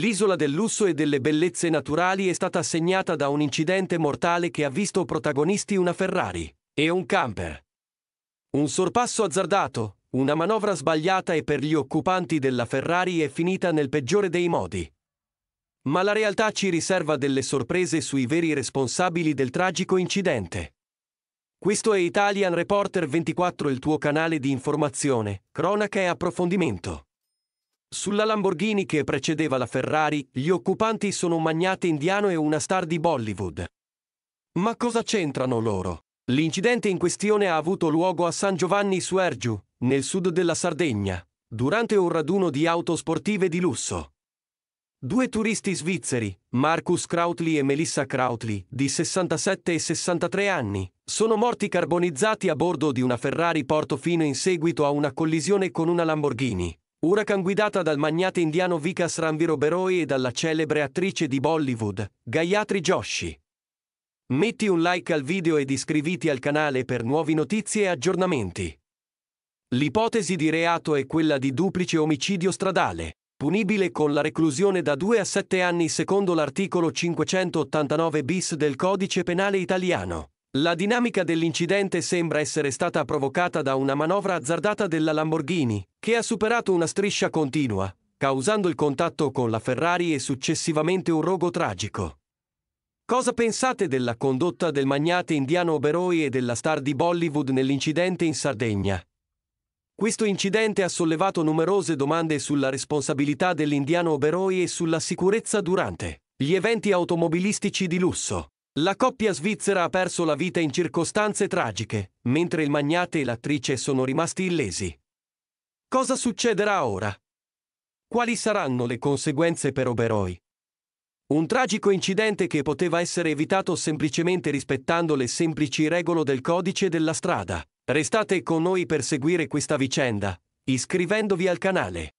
L'isola del lusso e delle bellezze naturali è stata segnata da un incidente mortale che ha visto protagonisti una Ferrari e un camper. Un sorpasso azzardato, una manovra sbagliata e per gli occupanti della Ferrari è finita nel peggiore dei modi. Ma la realtà ci riserva delle sorprese sui veri responsabili del tragico incidente. Questo è Italian Reporter 24, il tuo canale di informazione, cronaca e approfondimento. Sulla Lamborghini che precedeva la Ferrari, gli occupanti sono un magnate indiano e una star di Bollywood. Ma cosa c'entrano loro? L'incidente in questione ha avuto luogo a San Giovanni su Ergiu, nel sud della Sardegna, durante un raduno di auto sportive di lusso. Due turisti svizzeri, Marcus Krautley e Melissa Krautley, di 67 e 63 anni, sono morti carbonizzati a bordo di una Ferrari Portofino in seguito a una collisione con una Lamborghini. Huracan guidata dal magnate indiano Vikas Ranviroberoi e dalla celebre attrice di Bollywood, Gayatri Joshi. Metti un like al video ed iscriviti al canale per nuove notizie e aggiornamenti. L'ipotesi di reato è quella di duplice omicidio stradale, punibile con la reclusione da 2 a 7 anni secondo l'articolo 589 bis del codice penale italiano. La dinamica dell'incidente sembra essere stata provocata da una manovra azzardata della Lamborghini, che ha superato una striscia continua, causando il contatto con la Ferrari e successivamente un rogo tragico. Cosa pensate della condotta del magnate indiano Oberoi e della star di Bollywood nell'incidente in Sardegna? Questo incidente ha sollevato numerose domande sulla responsabilità dell'indiano Oberoi e sulla sicurezza durante gli eventi automobilistici di lusso. La coppia svizzera ha perso la vita in circostanze tragiche, mentre il magnate e l'attrice sono rimasti illesi. Cosa succederà ora? Quali saranno le conseguenze per Oberoi? Un tragico incidente che poteva essere evitato semplicemente rispettando le semplici regole del codice della strada. Restate con noi per seguire questa vicenda, iscrivendovi al canale.